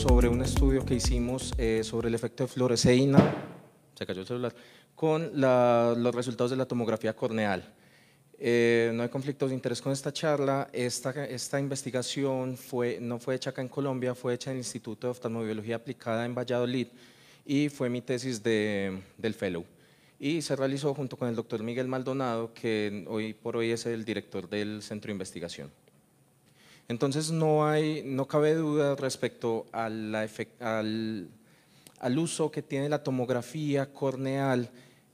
sobre un estudio que hicimos eh, sobre el efecto de fluoresceína, se cayó el celular, con los resultados de la tomografía corneal. Eh, no hay conflictos de interés con esta charla. Esta, esta investigación fue, no fue hecha acá en Colombia, fue hecha en el Instituto de Oftalmobiología Aplicada en Valladolid y fue mi tesis de, del fellow. Y se realizó junto con el doctor Miguel Maldonado, que hoy por hoy es el director del Centro de Investigación. Entonces no, hay, no cabe duda respecto al, uso que tiene la tomografía corneal,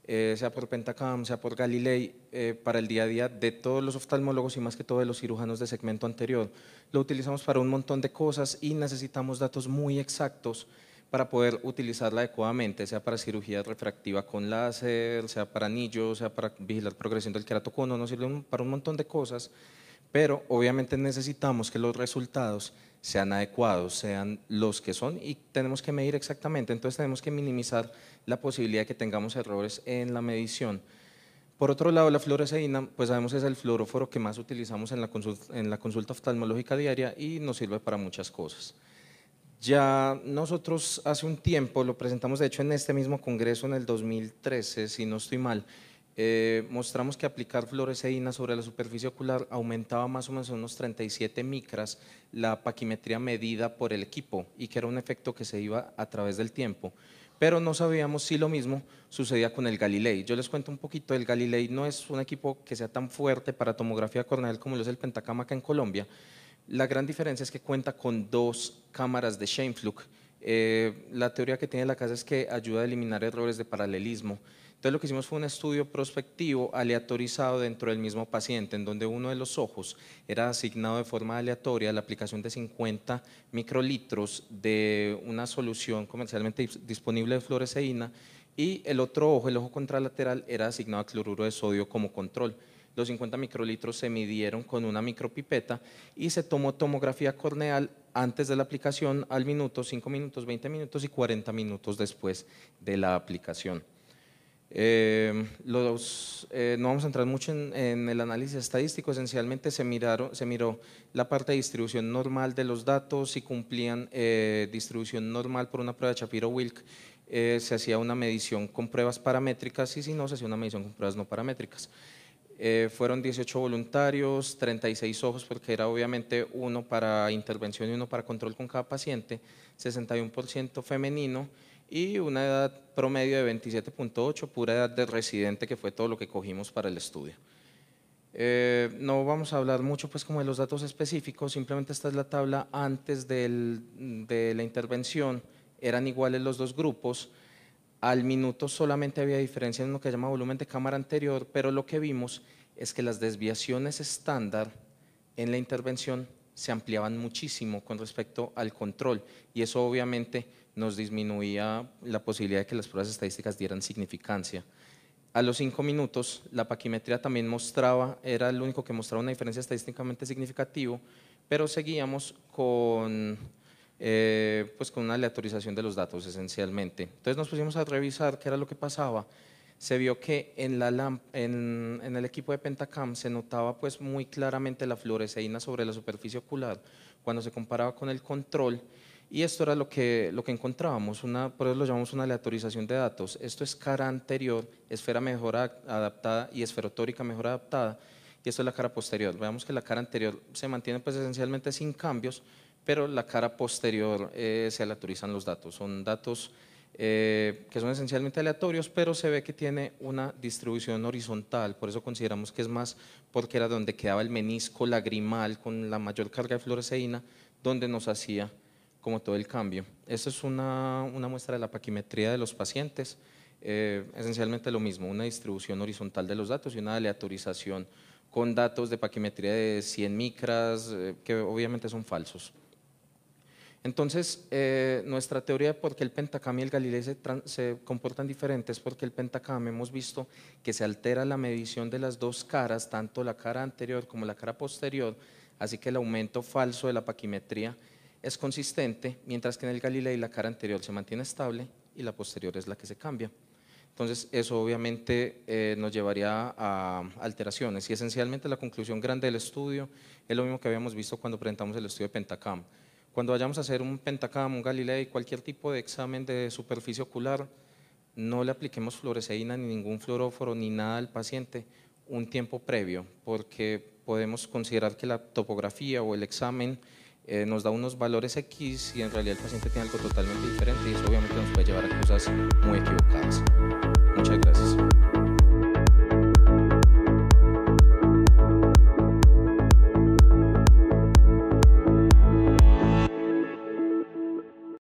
eh, sea por Pentacam, sea por Galilei, eh, para el día a día de todos los oftalmólogos y más que todo de los cirujanos de segmento anterior. Lo utilizamos para un montón de cosas y necesitamos datos muy exactos para poder utilizarla adecuadamente, sea para cirugía refractiva con láser, sea para anillos, sea para vigilar progresión del queratocono, nos sirve para un montón de cosas pero obviamente necesitamos que los resultados sean adecuados, sean los que son y tenemos que medir exactamente. Entonces tenemos que minimizar la posibilidad de que tengamos errores en la medición. Por otro lado, la fluoresceína, pues sabemos es el fluoróforo que más utilizamos en la, consulta, en la consulta oftalmológica diaria y nos sirve para muchas cosas. Ya nosotros hace un tiempo lo presentamos, de hecho, en este mismo congreso en el 2013, si no estoy mal, eh, mostramos que aplicar fluoresceína sobre la superficie ocular aumentaba más o menos unos 37 micras la paquimetría medida por el equipo y que era un efecto que se iba a través del tiempo. Pero no sabíamos si lo mismo sucedía con el Galilei. Yo les cuento un poquito, el Galilei no es un equipo que sea tan fuerte para tomografía corneal como lo es el Pentacamaca en Colombia. La gran diferencia es que cuenta con dos cámaras de Fluke, eh, la teoría que tiene la casa es que ayuda a eliminar errores de paralelismo. Entonces lo que hicimos fue un estudio prospectivo aleatorizado dentro del mismo paciente, en donde uno de los ojos era asignado de forma aleatoria a la aplicación de 50 microlitros de una solución comercialmente disponible de fluoresceína y el otro ojo, el ojo contralateral, era asignado a cloruro de sodio como control los 50 microlitros se midieron con una micropipeta y se tomó tomografía corneal antes de la aplicación al minuto, 5 minutos, 20 minutos y 40 minutos después de la aplicación. Em, eh, no vamos a entrar mucho en, el análisis estadístico, esencialmente se, miró la parte de distribución normal de los datos, si cumplían eh, distribución normal por una prueba de Shapiro-Wilk, eh, se hacía una medición con pruebas paramétricas y si no, se hacía una medición con pruebas no paramétricas. Eh, fueron 18 voluntarios, 36 ojos, porque era obviamente uno para intervención y uno para control con cada paciente, 61% femenino y una edad promedio de 27.8, pura edad de residente, que fue todo lo que cogimos para el estudio. Eh, no vamos a hablar mucho pues como de los datos específicos, simplemente esta es la tabla antes de la intervención, eran iguales los dos grupos, al minuto solamente había diferencia en lo que se llama volumen de cámara anterior, pero lo que vimos es que las desviaciones estándar en la intervención se ampliaban muchísimo con respecto al control y eso obviamente nos disminuía la posibilidad de que las pruebas estadísticas dieran significancia. A los cinco minutos, la paquimetría también mostraba, era el único que mostraba una diferencia estadísticamente significativa, pero seguíamos con eh, pues con una aleatorización de los datos esencialmente. Entonces nos pusimos a revisar qué era lo que pasaba. Se vio que en, la en, el equipo de Pentacam se notaba pues muy claramente la fluoresceína sobre la superficie ocular cuando se comparaba con el control y esto era lo que, lo que encontrábamos, una, por eso lo llamamos una aleatorización de datos. Esto es cara anterior, esfera mejor adaptada y esferotórica mejor adaptada y esto es la cara posterior. Veamos que la cara anterior se mantiene pues esencialmente sin cambios, pero la cara posterior eh, se aleatorizan los datos. Son datos eh, que son esencialmente aleatorios, pero se ve que tiene una distribución horizontal, por eso consideramos que es más porque era donde quedaba el menisco lagrimal con la mayor carga de fluoresceína, donde nos hacía como todo el cambio. Esta es una, muestra de la paquimetría de los pacientes, eh, esencialmente lo mismo, una distribución horizontal de los datos y una aleatorización con datos de paquimetría de 100 micras, que obviamente son falsos. Entonces, eh, nuestra teoría de por qué el pentacam y el Galilei se, comportan diferentes, porque el pentacam hemos visto que se altera la medición de las dos caras, tanto la cara anterior como la cara posterior, así que el aumento falso de la paquimetría es consistente, mientras que en el Galilei la cara anterior se mantiene estable y la posterior es la que se cambia. Entonces, eso obviamente eh, nos llevaría a alteraciones y esencialmente la conclusión grande del estudio es lo mismo que habíamos visto cuando presentamos el estudio de Pentacam. Cuando vayamos a hacer un pentacam, un galilei, cualquier tipo de examen de superficie ocular, no le apliquemos fluoresceína ni ningún fluoróforo ni nada al paciente un tiempo previo, porque podemos considerar que la topografía o el examen eh, nos da unos valores X y en realidad el paciente tiene algo totalmente diferente y eso obviamente nos puede llevar a cosas muy equivocadas. Muchas gracias.